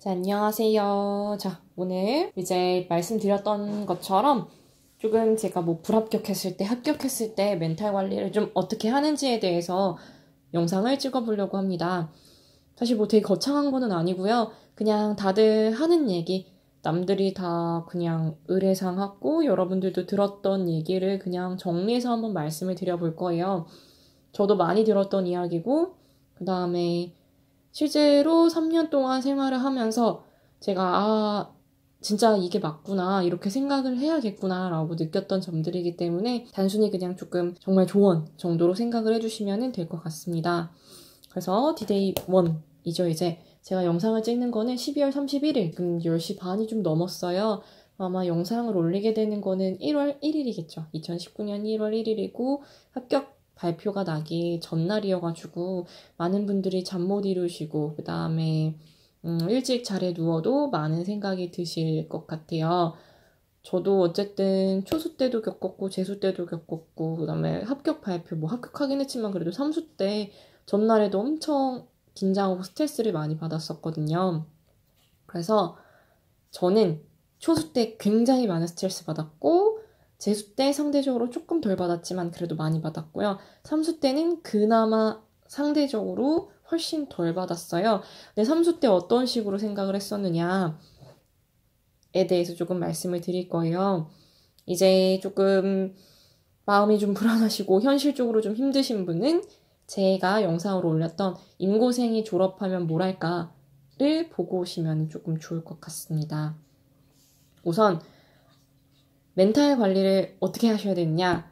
자, 안녕하세요. 자, 오늘 이제 말씀드렸던 것처럼 조금 제가 뭐 불합격했을 때, 합격했을 때 멘탈 관리를 좀 어떻게 하는지에 대해서 영상을 찍어보려고 합니다. 사실 뭐 되게 거창한 거는 아니고요. 그냥 다들 하는 얘기, 남들이 다 그냥 의뢰상 하고 여러분들도 들었던 얘기를 그냥 정리해서 한번 말씀을 드려볼 거예요. 저도 많이 들었던 이야기고, 그 다음에 실제로 3년 동안 생활을 하면서 제가 아 진짜 이게 맞구나 이렇게 생각을 해야겠구나라고 느꼈던 점들이기 때문에 단순히 그냥 조금 정말 조언 정도로 생각을 해주시면 될 것 같습니다. 그래서 디데이 1이죠 이제 제가 영상을 찍는 거는 12월 31일 지금 10시 반이 좀 넘었어요. 아마 영상을 올리게 되는 거는 1월 1일이겠죠. 2019년 1월 1일이고 합격 발표가 나기 전날이어가지고 많은 분들이 잠 못 이루시고 그 다음에 음, 일찍 자리에 누워도 많은 생각이 드실 것 같아요. 저도 어쨌든 초수 때도 겪었고 재수 때도 겪었고 그다음에 합격 발표 뭐 합격하긴 했지만 그래도 삼수 때 전날에도 엄청 긴장하고 스트레스를 많이 받았었거든요. 그래서 저는 초수 때 굉장히 많은 스트레스 받았고 재수 때 상대적으로 조금 덜 받았지만 그래도 많이 받았고요. 삼수 때는 그나마 상대적으로 훨씬 덜 받았어요. 근데 삼수 때 어떤 식으로 생각을 했었느냐에 대해서 조금 말씀을 드릴 거예요. 이제 조금 마음이 좀 불안하시고 현실적으로 좀 힘드신 분은 제가 영상으로 올렸던 임고생이 졸업하면 뭘 할까를 보고 오시면 조금 좋을 것 같습니다. 우선 멘탈 관리를 어떻게 하셔야 되느냐.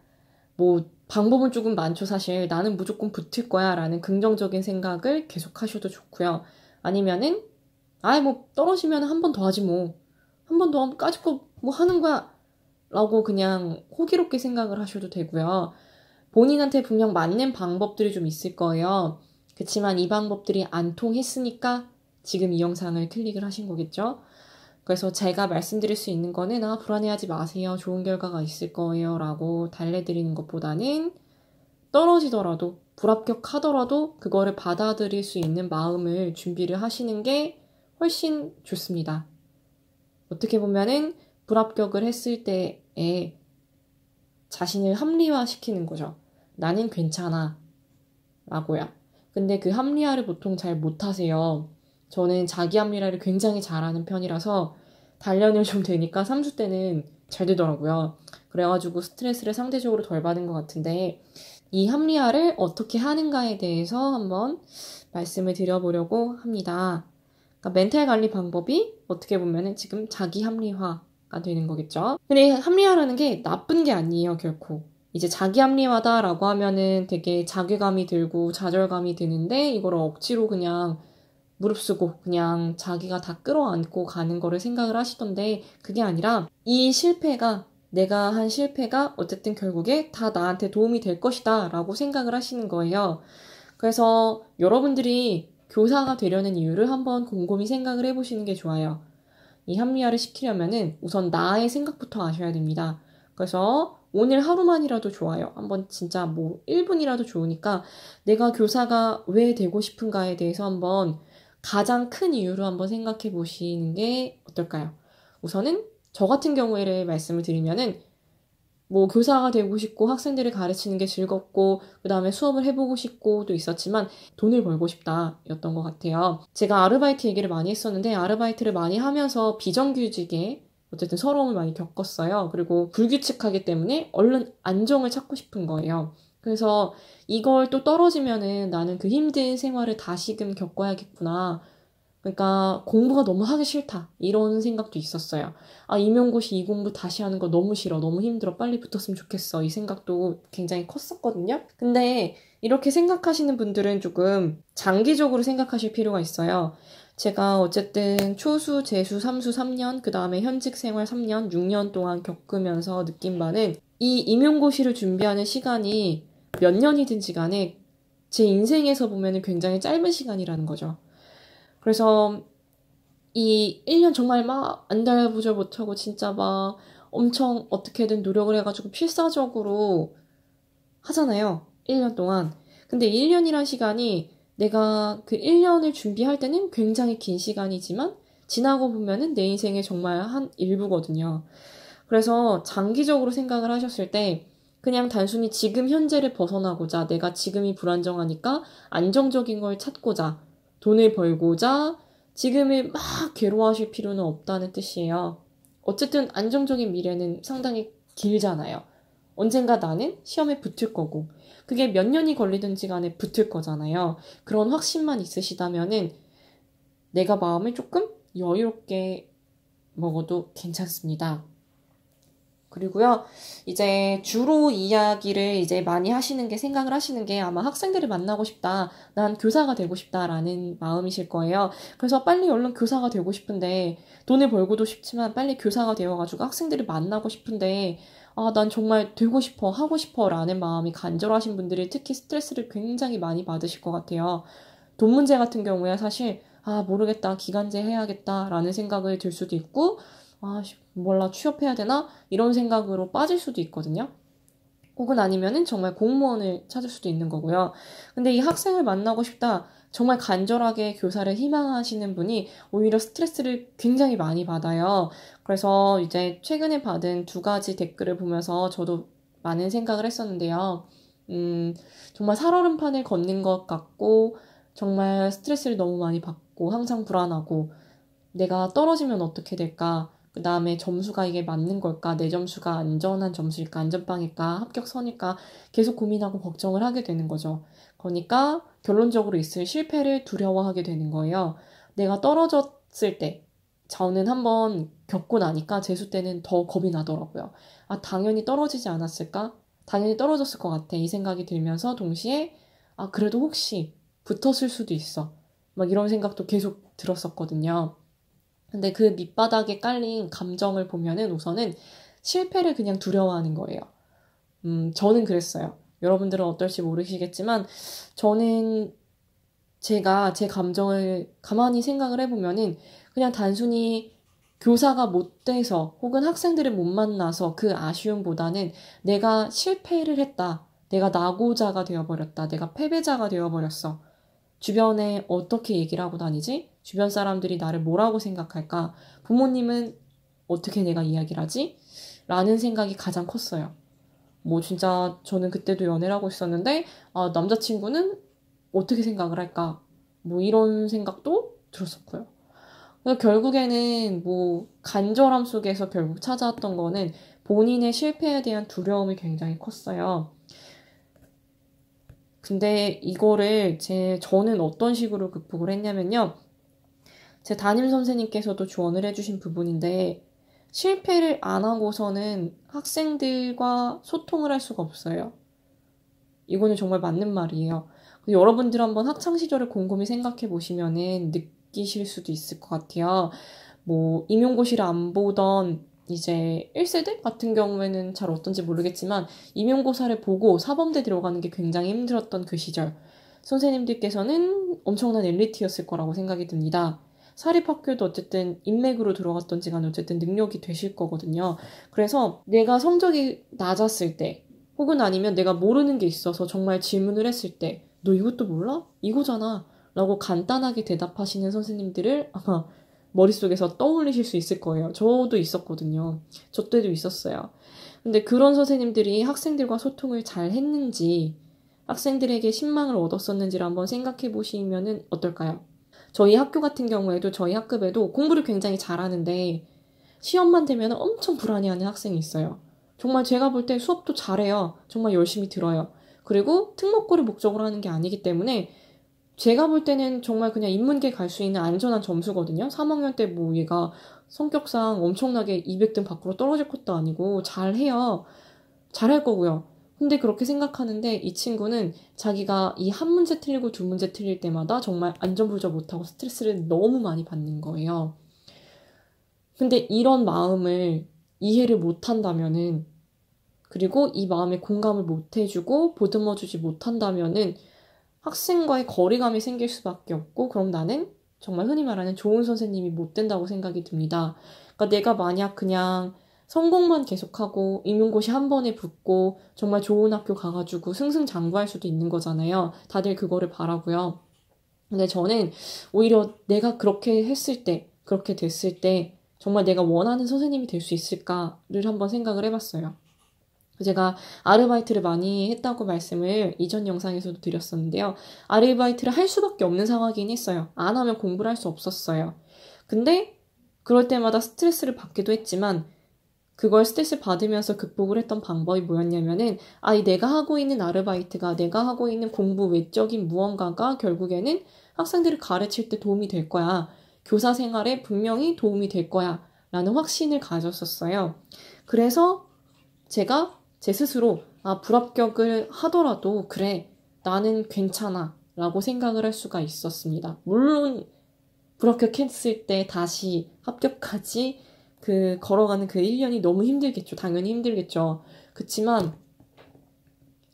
뭐, 방법은 조금 많죠, 사실. 나는 무조건 붙을 거야. 라는 긍정적인 생각을 계속 하셔도 좋고요. 아니면은, 아예 뭐, 떨어지면 한 번 더 하지 뭐. 한 번 더 하면 까짓거 뭐 하는 거야. 라고 그냥 호기롭게 생각을 하셔도 되고요. 본인한테 분명 맞는 방법들이 좀 있을 거예요. 그치만 이 방법들이 안 통했으니까 지금 이 영상을 클릭을 하신 거겠죠? 그래서 제가 말씀드릴 수 있는 거는 아, 불안해하지 마세요. 좋은 결과가 있을 거예요. 라고 달래드리는 것보다는 떨어지더라도 불합격하더라도 그거를 받아들일 수 있는 마음을 준비를 하시는 게 훨씬 좋습니다. 어떻게 보면은 불합격을 했을 때에 자신을 합리화시키는 거죠. 나는 괜찮아. 라고요. 근데 그 합리화를 보통 잘 못하세요. 저는 자기 합리화를 굉장히 잘하는 편이라서 단련을 좀 되니까 3주 때는 잘 되더라고요. 그래가지고 스트레스를 상대적으로 덜 받은 것 같은데 이 합리화를 어떻게 하는가에 대해서 한번 말씀을 드려보려고 합니다. 그러니까 멘탈 관리 방법이 어떻게 보면 지금 자기 합리화가 되는 거겠죠. 근데 합리화라는 게 나쁜 게 아니에요, 결코. 이제 자기 합리화다라고 하면은 되게 자괴감이 들고 좌절감이 드는데 이걸 억지로 그냥 무릅쓰고 그냥 자기가 다 끌어안고 가는 거를 생각을 하시던데 그게 아니라 이 실패가 내가 한 실패가 어쨌든 결국에 다 나한테 도움이 될 것이다 라고 생각을 하시는 거예요. 그래서 여러분들이 교사가 되려는 이유를 한번 곰곰이 생각을 해보시는 게 좋아요. 이 합리화를 시키려면은 우선 나의 생각부터 아셔야 됩니다. 그래서 오늘 하루만이라도 좋아요. 한번 진짜 뭐 1분이라도 좋으니까 내가 교사가 왜 되고 싶은가에 대해서 한번 가장 큰 이유로 한번 생각해 보시는 게 어떨까요? 우선은 저 같은 경우에를 말씀을 드리면은 뭐 교사가 되고 싶고 학생들을 가르치는 게 즐겁고 그 다음에 수업을 해보고 싶고도 있었지만 돈을 벌고 싶다였던 것 같아요. 제가 아르바이트 얘기를 많이 했었는데 아르바이트를 많이 하면서 비정규직에 어쨌든 서러움을 많이 겪었어요. 그리고 불규칙하기 때문에 얼른 안정을 찾고 싶은 거예요. 그래서 이걸 또 떨어지면은 나는 그 힘든 생활을 다시금 겪어야겠구나. 그러니까 공부가 너무 하기 싫다. 이런 생각도 있었어요. 아, 임용고시 이 공부 다시 하는 거 너무 싫어. 너무 힘들어. 빨리 붙었으면 좋겠어. 이 생각도 굉장히 컸었거든요. 근데 이렇게 생각하시는 분들은 조금 장기적으로 생각하실 필요가 있어요. 제가 어쨌든 초수, 재수, 삼수 3년, 그 다음에 현직 생활 3년, 6년 동안 겪으면서 느낀 바는 이 임용고시를 준비하는 시간이 몇 년이든지 간에 제 인생에서 보면 굉장히 짧은 시간이라는 거죠. 그래서 이 1년 정말 막 안달부절 못하고 진짜 막 엄청 어떻게든 노력을 해가지고 필사적으로 하잖아요. 1년 동안. 근데 1년이란 시간이 내가 그 1년을 준비할 때는 굉장히 긴 시간이지만 지나고 보면은 내 인생의 정말 한 일부거든요. 그래서 장기적으로 생각을 하셨을 때 그냥 단순히 지금 현재를 벗어나고자 내가 지금이 불안정하니까 안정적인 걸 찾고자 돈을 벌고자 지금을 막 괴로워하실 필요는 없다는 뜻이에요. 어쨌든 안정적인 미래는 상당히 길잖아요. 언젠가 나는 시험에 붙을 거고 그게 몇 년이 걸리든지 간에 붙을 거잖아요. 그런 확신만 있으시다면은 내가 마음을 조금 여유롭게 먹어도 괜찮습니다. 그리고요, 이제 주로 이야기를 이제 많이 하시는 게 생각을 하시는 게 아마 학생들을 만나고 싶다, 난 교사가 되고 싶다라는 마음이실 거예요. 그래서 빨리 얼른 교사가 되고 싶은데 돈을 벌고도 싶지만 빨리 교사가 되어가지고 학생들을 만나고 싶은데 아, 난 정말 되고 싶어, 하고 싶어 라는 마음이 간절하신 분들이 특히 스트레스를 굉장히 많이 받으실 것 같아요. 돈 문제 같은 경우에 사실, 아, 모르겠다, 기간제 해야겠다 라는 생각을 들 수도 있고, 아, 몰라, 취업해야 되나? 이런 생각으로 빠질 수도 있거든요. 혹은 아니면은 정말 공무원을 찾을 수도 있는 거고요. 근데 이 학생을 만나고 싶다, 정말 간절하게 교사를 희망하시는 분이 오히려 스트레스를 굉장히 많이 받아요. 그래서 이제 최근에 받은 두 가지 댓글을 보면서 저도 많은 생각을 했었는데요. 음, 정말 살얼음판을 걷는 것 같고, 정말 스트레스를 너무 많이 받고, 항상 불안하고, 내가 떨어지면 어떻게 될까, 그 다음에 점수가 이게 맞는 걸까? 내 점수가 안전한 점수일까? 안전빵일까? 합격선일까? 계속 고민하고 걱정을 하게 되는 거죠. 그러니까 결론적으로 있을 실패를 두려워하게 되는 거예요. 내가 떨어졌을 때, 저는 한번 겪고 나니까 재수 때는 더 겁이 나더라고요. 아, 당연히 떨어지지 않았을까? 당연히 떨어졌을 것 같아. 이 생각이 들면서 동시에, 아, 그래도 혹시 붙었을 수도 있어. 막 이런 생각도 계속 들었었거든요. 근데 그 밑바닥에 깔린 감정을 보면은 우선은 실패를 그냥 두려워하는 거예요. 음, 저는 그랬어요. 여러분들은 어떨지 모르시겠지만, 저는 제가 제 감정을 가만히 생각을 해보면은 그냥 단순히 교사가 못 돼서 혹은 학생들을 못 만나서 그 아쉬움보다는 내가 실패를 했다. 내가 낙오자가 되어버렸다. 내가 패배자가 되어버렸어. 주변에 어떻게 얘기를 하고 다니지? 주변 사람들이 나를 뭐라고 생각할까? 부모님은 어떻게 내가 이야기를 하지? 라는 생각이 가장 컸어요. 뭐 진짜 저는 그때도 연애를 하고 있었는데 아, 남자친구는 어떻게 생각을 할까? 뭐 이런 생각도 들었었고요. 그래서 결국에는 뭐 간절함 속에서 결국 찾아왔던 거는 본인의 실패에 대한 두려움이 굉장히 컸어요. 근데 이거를 제 저는 어떤 식으로 극복을 했냐면요. 제 담임 선생님께서도 조언을 해주신 부분인데 실패를 안 하고서는 학생들과 소통을 할 수가 없어요. 이거는 정말 맞는 말이에요. 여러분들 한번 학창 시절을 곰곰이 생각해 보시면은 느끼실 수도 있을 것 같아요. 뭐 임용고시를 안 보던 이제 1세대 같은 경우에는 잘 어떤지 모르겠지만 임용고사를 보고 사범대 들어가는 게 굉장히 힘들었던 그 시절 선생님들께서는 엄청난 엘리트였을 거라고 생각이 듭니다. 사립학교도 어쨌든 인맥으로 들어갔던지 간 어쨌든 능력이 되실 거거든요. 그래서 내가 성적이 낮았을 때 혹은 아니면 내가 모르는 게 있어서 정말 질문을 했을 때 너 이것도 몰라? 이거잖아. 라고 간단하게 대답하시는 선생님들을 아마 머릿속에서 떠올리실 수 있을 거예요. 저도 있었거든요. 저 때도 있었어요. 근데 그런 선생님들이 학생들과 소통을 잘 했는지, 학생들에게 신망을 얻었었는지를 한번 생각해 보시면 어떨까요? 저희 학교 같은 경우에도 저희 학급에도 공부를 굉장히 잘하는데 시험만 되면 엄청 불안해하는 학생이 있어요. 정말 제가 볼 때 수업도 잘해요. 정말 열심히 들어요. 그리고 특목고를 목적으로 하는 게 아니기 때문에 제가 볼 때는 정말 그냥 인문계 갈 수 있는 안전한 점수거든요. 3학년 때 뭐 얘가 성격상 엄청나게 200등 밖으로 떨어질 것도 아니고 잘해요. 잘할 거고요. 근데 그렇게 생각하는데 이 친구는 자기가 이 한 문제 틀리고 두 문제 틀릴 때마다 정말 안전부절 못하고 스트레스를 너무 많이 받는 거예요. 근데 이런 마음을 이해를 못한다면은 그리고 이 마음에 공감을 못해주고 보듬어주지 못한다면은 학생과의 거리감이 생길 수밖에 없고 그럼 나는 정말 흔히 말하는 좋은 선생님이 못 된다고 생각이 듭니다. 그러니까 내가 만약 그냥 성공만 계속하고 임용고시 한 번에 붙고 정말 좋은 학교 가가지고 승승장구할 수도 있는 거잖아요. 다들 그거를 바라고요. 근데 저는 오히려 내가 그렇게 했을 때, 그렇게 됐을 때 정말 내가 원하는 선생님이 될 수 있을까를 한번 생각을 해봤어요. 제가 아르바이트를 많이 했다고 말씀을 이전 영상에서도 드렸었는데요. 아르바이트를 할 수밖에 없는 상황이긴 했어요. 안 하면 공부를 할 수 없었어요. 근데 그럴 때마다 스트레스를 받기도 했지만 그걸 스트레스 받으면서 극복을 했던 방법이 뭐였냐면은 아 내가 하고 있는 아르바이트가 내가 하고 있는 공부 외적인 무언가가 결국에는 학생들을 가르칠 때 도움이 될 거야. 교사 생활에 분명히 도움이 될 거야. 라는 확신을 가졌었어요. 그래서 제가 제 스스로 아, 불합격을 하더라도 그래. 나는 괜찮아. 라고 생각을 할 수가 있었습니다. 물론 불합격했을 때 다시 합격하지 그 걸어가는 그 1년이 너무 힘들겠죠. 당연히 힘들겠죠. 그치만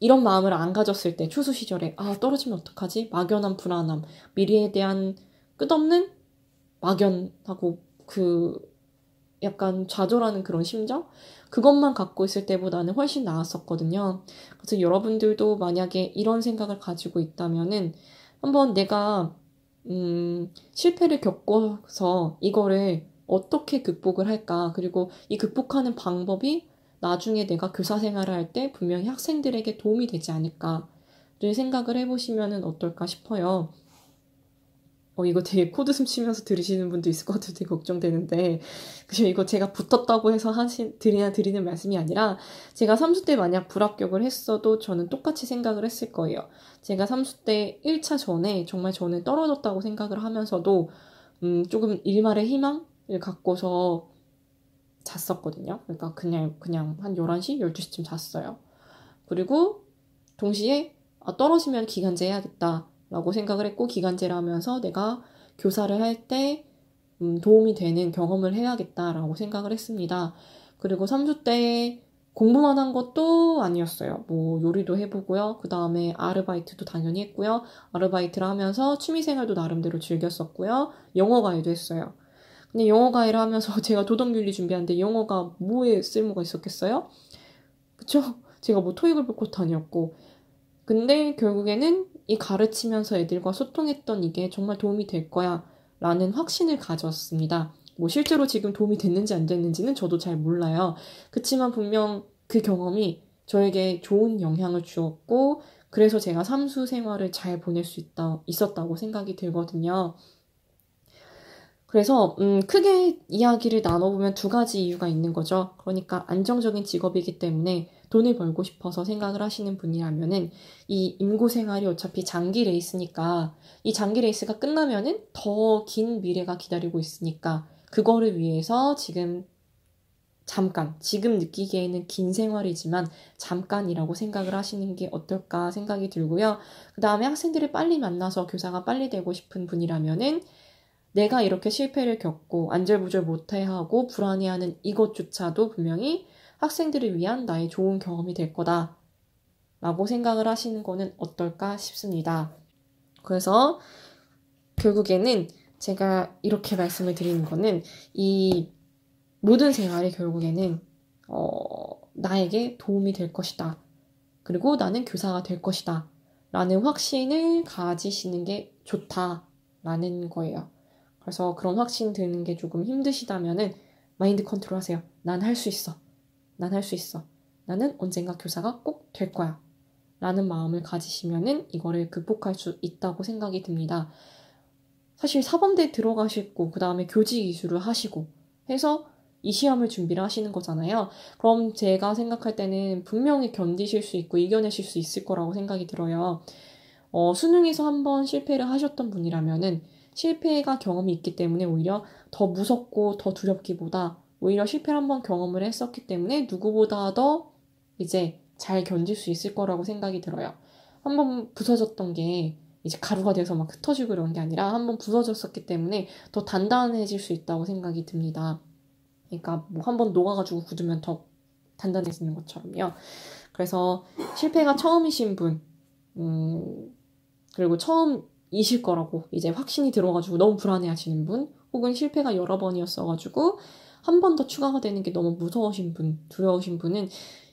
이런 마음을 안 가졌을 때 추수 시절에 아 떨어지면 어떡하지? 막연한 불안함, 미래에 대한 끝없는 막연하고 그 약간 좌절하는 그런 심정? 그것만 갖고 있을 때보다는 훨씬 나았었거든요. 그래서 여러분들도 만약에 이런 생각을 가지고 있다면은 한번 내가 음, 실패를 겪어서 이거를 어떻게 극복을 할까? 그리고 이 극복하는 방법이 나중에 내가 교사 생활을 할 때 분명히 학생들에게 도움이 되지 않을까를 생각을 해보시면 어떨까 싶어요. 어, 이거 되게 코드 숨치면서 들으시는 분도 있을 것 같아서 되게 걱정되는데, 그죠? 이거 제가 붙었다고 해서 하신, 드리나 드리는 말씀이 아니라, 제가 3수때 만약 불합격을 했어도 저는 똑같이 생각을 했을 거예요. 제가 3수때 1차 전에 정말 저는 떨어졌다고 생각을 하면서도, 음, 조금 일말의 희망? 갖고서 잤었거든요. 그러니까 그냥, 그냥 한 11시, 12시쯤 잤어요. 그리고 동시에 아, 떨어지면 기간제 해야겠다라고 생각을 했고, 기간제를 하면서 내가 교사를 할때 음, 도움이 되는 경험을 해야겠다라고 생각을 했습니다. 그리고 3주 때 공부만 한 것도 아니었어요. 뭐 요리도 해보고요. 그 다음에 아르바이트도 당연히 했고요. 아르바이트를 하면서 취미생활도 나름대로 즐겼었고요. 영어 과외도 했어요. 근데 영어 과 이라 하면서 제가 도덕윤리 준비하는데 영어가 뭐에 쓸모가 있었겠어요? 그쵸? 제가 뭐 토익을 볼 것도 아니었고. 근데 결국에는 이 가르치면서 애들과 소통했던 이게 정말 도움이 될 거야. 라는 확신을 가졌습니다. 뭐 실제로 지금 도움이 됐는지 안 됐는지는 저도 잘 몰라요. 그치만 분명 그 경험이 저에게 좋은 영향을 주었고, 그래서 제가 삼수 생활을 잘 보낼 수 있다, 있었다고 생각이 들거든요. 그래서 음, 크게 이야기를 나눠보면 두 가지 이유가 있는 거죠. 그러니까 안정적인 직업이기 때문에 돈을 벌고 싶어서 생각을 하시는 분이라면은 이 임고 생활이 어차피 장기 레이스니까 이 장기 레이스가 끝나면은 더 긴 미래가 기다리고 있으니까 그거를 위해서 지금 잠깐 지금 느끼기에는 긴 생활이지만 잠깐이라고 생각을 하시는 게 어떨까 생각이 들고요. 그 다음에 학생들을 빨리 만나서 교사가 빨리 되고 싶은 분이라면은 내가 이렇게 실패를 겪고 안절부절 못해하고 불안해하는 이것조차도 분명히 학생들을 위한 나의 좋은 경험이 될 거다. 라고 생각을 하시는 거는 어떨까 싶습니다. 그래서 결국에는 제가 이렇게 말씀을 드리는 거는 이 모든 생활이 결국에는 어, 나에게 도움이 될 것이다. 그리고 나는 교사가 될 것이다. 라는 확신을 가지시는 게 좋다라는 거예요. 그래서 그런 확신 드는 게 조금 힘드시다면은 마인드 컨트롤 하세요. 난 할 수 있어. 난 할 수 있어. 나는 언젠가 교사가 꼭 될 거야. 라는 마음을 가지시면은 이거를 극복할 수 있다고 생각이 듭니다. 사실 사범대 들어가시고 그 다음에 교직 이수를 하시고 해서 이 시험을 준비를 하시는 거잖아요. 그럼 제가 생각할 때는 분명히 견디실 수 있고 이겨내실 수 있을 거라고 생각이 들어요. 어, 수능에서 한번 실패를 하셨던 분이라면은 실패가 경험이 있기 때문에 오히려 더 무섭고 더 두렵기보다 오히려 실패를 한번 경험을 했었기 때문에 누구보다 더 이제 잘 견딜 수 있을 거라고 생각이 들어요. 한 번 부서졌던 게 이제 가루가 돼서 막 흩어지고 그런 게 아니라 한 번 부서졌었기 때문에 더 단단해질 수 있다고 생각이 듭니다. 그러니까 뭐 한번 녹아가지고 굳으면 더 단단해지는 것처럼요. 그래서 실패가 처음이신 분, 음, 그리고 처음 이실 거라고 이제 확신이 들어가지고 너무 불안해하시는 분, 혹은 실패가 여러 번이었어가지고 한 번 더 추가가 되는 게 너무 무서우신 분, 두려우신 분은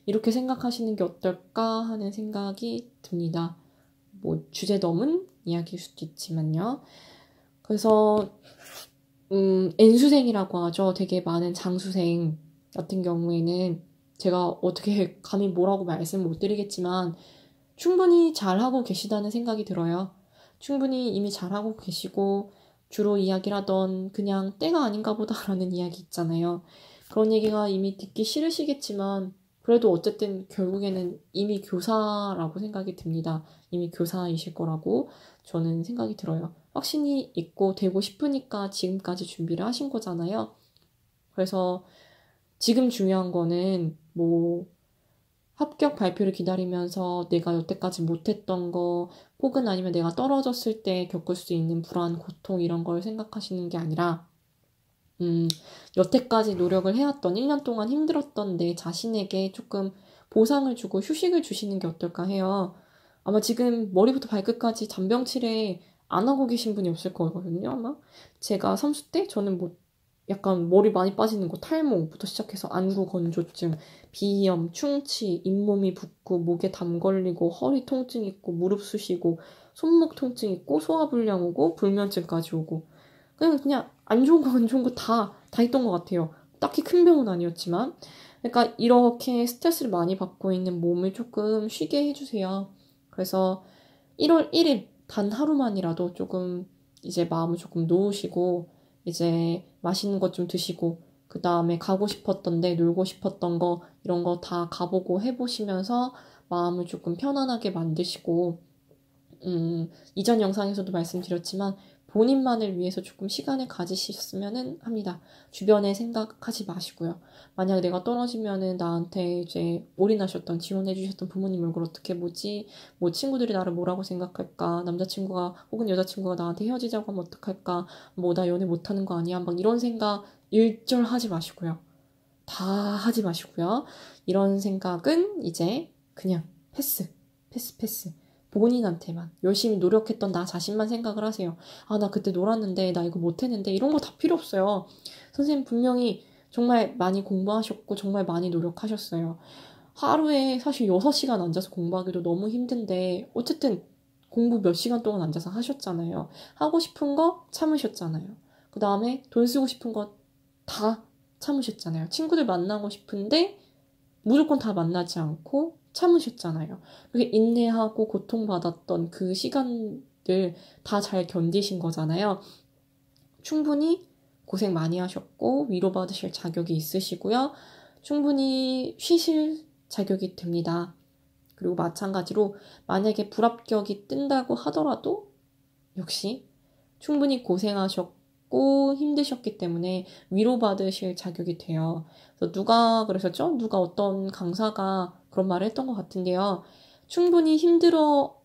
이렇게 생각하시는 게 어떨까 하는 생각이 듭니다. 뭐 주제 넘은 이야기일 수도 있지만요. 그래서 음, N수생이라고 하죠. 되게 많은 장수생 같은 경우에는 제가 어떻게 감히 뭐라고 말씀 못 드리겠지만 충분히 잘하고 계시다는 생각이 들어요. 충분히 이미 잘하고 계시고 주로 이야기를 하던 그냥 때가 아닌가 보다라는 이야기 있잖아요. 그런 얘기가 이미 듣기 싫으시겠지만 그래도 어쨌든 결국에는 이미 교사라고 생각이 듭니다. 이미 교사이실 거라고 저는 생각이 들어요. 확신이 있고 되고 싶으니까 지금까지 준비를 하신 거잖아요. 그래서 지금 중요한 거는 뭐 합격 발표를 기다리면서 내가 여태까지 못했던 거 혹은 아니면 내가 떨어졌을 때 겪을 수 있는 불안, 고통 이런 걸 생각하시는 게 아니라 음, 여태까지 노력을 해왔던 1년 동안 힘들었던 내 자신에게 조금 보상을 주고 휴식을 주시는 게 어떨까 해요. 아마 지금 머리부터 발끝까지 잔병치레 안 하고 계신 분이 없을 거거든요, 아마. 제가 30대? 저는 뭐 약간 머리 많이 빠지는 거 탈모부터 시작해서 안구 건조증, 비염, 충치, 잇몸이 붓고 목에 담 걸리고 허리 통증 있고 무릎 쑤시고 손목 통증 있고 소화불량 오고 불면증까지 오고 그냥 그냥 안 좋은 거 안 좋은 거 다다 다 있던 것 같아요. 딱히 큰 병은 아니었지만 그러니까 이렇게 스트레스를 많이 받고 있는 몸을 조금 쉬게 해주세요. 그래서 1월 1일 단 하루만이라도 조금 이제 마음을 조금 놓으시고 이제 맛있는 것 좀 드시고 그 다음에 가고 싶었던 데 놀고 싶었던 거 이런 거 다 가보고 해보시면서 마음을 조금 편안하게 만드시고 음, 이전 영상에서도 말씀드렸지만 본인만을 위해서 조금 시간을 가지셨으면 합니다. 주변에 생각하지 마시고요. 만약 내가 떨어지면은 나한테 이제 올인하셨던 지원해주셨던 부모님 얼굴 어떻게 보지? 뭐 친구들이 나를 뭐라고 생각할까? 남자친구가 혹은 여자친구가 나한테 헤어지자고 하면 어떡할까? 뭐 나 연애 못하는 거 아니야? 막 이런 생각 일절하지 마시고요. 다 하지 마시고요. 이런 생각은 이제 그냥 패스, 패스, 패스. 본인한테만 열심히 노력했던 나 자신만 생각을 하세요. 아, 나 그때 놀았는데, 나 이거 못했는데, 이런 거 다 필요 없어요. 선생님 분명히 정말 많이 공부하셨고, 정말 많이 노력하셨어요. 하루에 사실 6시간 앉아서 공부하기도 너무 힘든데, 어쨌든 공부 몇 시간 동안 앉아서 하셨잖아요. 하고 싶은 거 참으셨잖아요. 그 다음에 돈 쓰고 싶은 거 다 참으셨잖아요. 친구들 만나고 싶은데, 무조건 다 만나지 않고, 참으셨잖아요. 그게 인내하고 고통받았던 그 시간들 다 잘 견디신 거잖아요. 충분히 고생 많이 하셨고, 위로받으실 자격이 있으시고요. 충분히 쉬실 자격이 됩니다. 그리고 마찬가지로 만약에 불합격이 뜬다고 하더라도 역시 충분히 고생하셨고, 힘고 힘드셨기 때문에 위로받으실 자격이 돼요. 그래서 누가 그러셨죠? 누가 어떤 강사가 그런 말을 했던 것 같은데요. 충분히 힘들어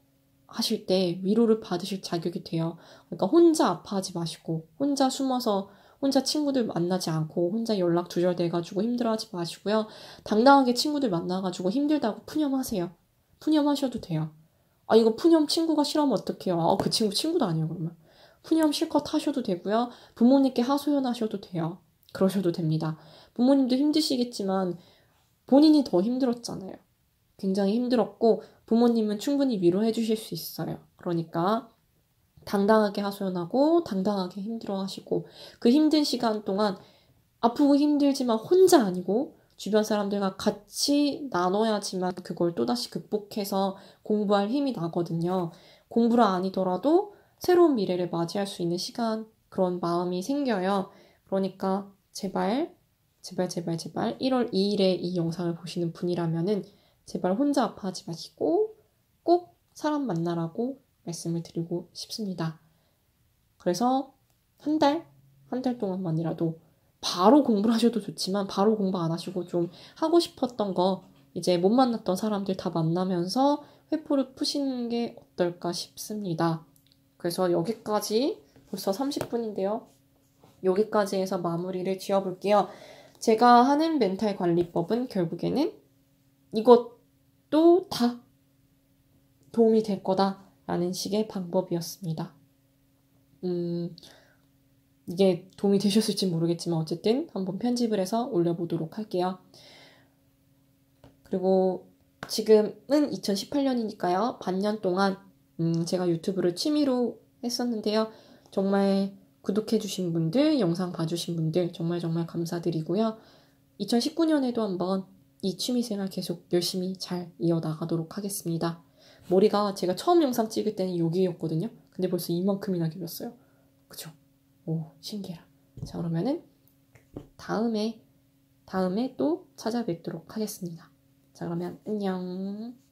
하실 때 위로를 받으실 자격이 돼요. 그러니까 혼자 아파하지 마시고, 혼자 숨어서, 혼자 친구들 만나지 않고, 혼자 연락 두절돼가지고 힘들어하지 마시고요. 당당하게 친구들 만나가지고 힘들다고 푸념하세요. 푸념하셔도 돼요. 아, 이거 푸념 친구가 싫어하면 어떡해요. 아, 그 친구 친구도 아니에요, 그러면. 푸념 실컷 하셔도 되고요. 부모님께 하소연하셔도 돼요. 그러셔도 됩니다. 부모님도 힘드시겠지만 본인이 더 힘들었잖아요. 굉장히 힘들었고 부모님은 충분히 위로해 주실 수 있어요. 그러니까 당당하게 하소연하고 당당하게 힘들어 하시고 그 힘든 시간 동안 아프고 힘들지만 혼자 아니고 주변 사람들과 같이 나눠야지만 그걸 또다시 극복해서 공부할 힘이 나거든요. 공부라 아니더라도 새로운 미래를 맞이할 수 있는 시간, 그런 마음이 생겨요. 그러니까 제발, 제발, 제발, 제발 1월 2일에 이 영상을 보시는 분이라면은 제발 혼자 아파하지 마시고 꼭 사람 만나라고 말씀을 드리고 싶습니다. 그래서 한 달, 한 달 동안만이라도 바로 공부를 하셔도 좋지만 바로 공부 안 하시고 좀 하고 싶었던 거 이제 못 만났던 사람들 다 만나면서 회포를 푸시는 게 어떨까 싶습니다. 그래서 여기까지 벌써 30분인데요. 여기까지 해서 마무리를 지어볼게요. 제가 하는 멘탈 관리법은 결국에는 이것도 다 도움이 될 거다라는 식의 방법이었습니다. 음, 이게 도움이 되셨을지 모르겠지만 어쨌든 한번 편집을 해서 올려보도록 할게요. 그리고 지금은 2018년이니까요. 반년 동안 음, 제가 유튜브를 취미로 했었는데요. 정말 구독해주신 분들, 영상 봐주신 분들 정말 정말 감사드리고요. 2019년에도 한번 이 취미생활 계속 열심히 잘 이어나가도록 하겠습니다. 머리가 제가 처음 영상 찍을 때는 여기였거든요. 근데 벌써 이만큼이나 길었어요. 그쵸 오, 신기해라. 자, 그러면은 다음에, 다음에 또 찾아뵙도록 하겠습니다. 자, 그러면 안녕.